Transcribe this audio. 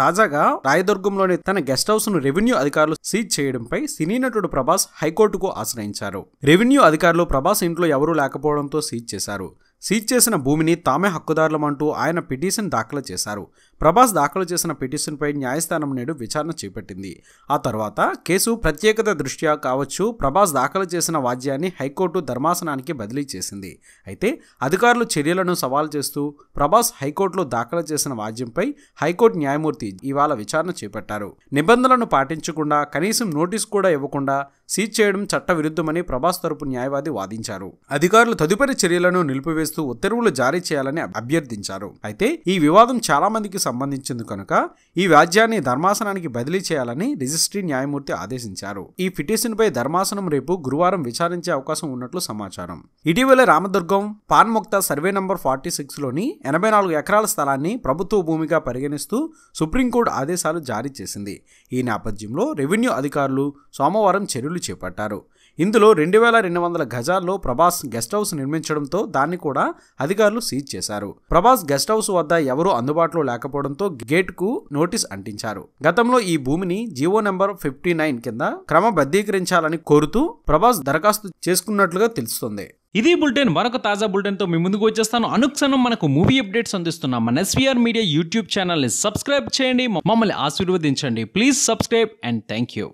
తాజాగా రాయదుర్గంలోని తన గెస్ట్ హౌస్ ను రెవెన్యూ అధికారులు సీజ్ చేయడంపై సినీ నటుడు ప్రభాస్ హైకోర్టుకు ఆశ్రయించారు రెవెన్యూ అధికారులు ప్రభాస్ ఇంట్లో ఎవరూ లేకపోవడంతో సీజ్ చేశారు సీజ్ చేసిన భూమిని తామే హక్కుదారులమంటూ ఆయన పిటిషన్ దాఖలు చేశారు ప్రభాస్ దాఖలు చేసిన పిటిషన్పై న్యాయస్థానం నేడు విచారణ చేపట్టింది ఆ తర్వాత కేసు ప్రత్యేకత దృష్ట్యా కావచ్చు ప్రభాస్ దాఖలు చేసిన వాద్యాన్ని హైకోర్టు ధర్మాసనానికి బదిలీ చేసింది అయితే అధికారులు చర్యలను సవాల్ చేస్తూ ప్రభాస్ హైకోర్టులో దాఖలు చేసిన వాద్యంపై హైకోర్టు న్యాయమూర్తి ఇవాళ విచారణ చేపట్టారు నిబంధనలను పాటించకుండా కనీసం నోటీస్ కూడా ఇవ్వకుండా సీజ్ చేయడం చట్టవిరుద్ధమని ప్రభాస్ తరపు న్యాయవాది వాదించారు అధికారులు తదుపరి చర్యలను నిలిపివేస్తూ ఉత్తర్వులు జారీ చేయాలని అభ్యర్థించారు అయితే ఈ వివాదం చాలా మందికి సంబంధించింది కనుక ఈ వ్యాజ్యాన్ని ధర్మాసనానికి బదిలీ చేయాలని రిజిస్ట్రీ న్యాయమూర్తి ఆదేశించారు ఈ పిటిషన్పై ధర్మాసనం రేపు గురువారం విచారించే అవకాశం ఉన్నట్లు సమాచారం ఇటీవల రామదుర్గం పాన్ముక్త సర్వే నంబర్ ఫార్టీ సిక్స్లోని ఎనభై నాలుగు ఎకరాల స్థలాన్ని ప్రభుత్వ భూమిగా పరిగణిస్తూ సుప్రీంకోర్టు ఆదేశాలు జారీ చేసింది ఈ నేపథ్యంలో రెవెన్యూ అధికారులు సోమవారం చర్యలు చేపట్టారు ఇందులో రెండు వేల రెండు వందల గజాల్లో ప్రభాస్ గెస్ట్ హౌస్ నిర్మించడంతో దాన్ని కూడా అధికారులు సీజ్ చేశారు ప్రభాస్ గెస్ట్ హౌస్ వద్ద ఎవరూ అందుబాటులో లేకపోవడం లేకపోవడంతో గేట్కు నోటీస్ అంటించారు గతంలో ఈ భూమిని జీవో నెంబర్ ఫిఫ్టీ నైన్ కింద క్రమబద్ధీకరించాలని కోరుతూ ప్రభాస్ దరఖాస్తు చేసుకున్నట్లుగా తెలుస్తోంది ఇది బులెటిన్ మరొక తాజా తో మీ ముందుకు వచ్చేస్తాను అనుక్షణం మనకు మూవీ అప్డేట్స్ అందిస్తున్నాం మన ఎస్వీఆర్ మీడియా యూట్యూబ్ ఛానల్ని సబ్స్క్రైబ్ చేయండి మమ్మల్ని ఆశీర్వదించండి please subscribe and thank you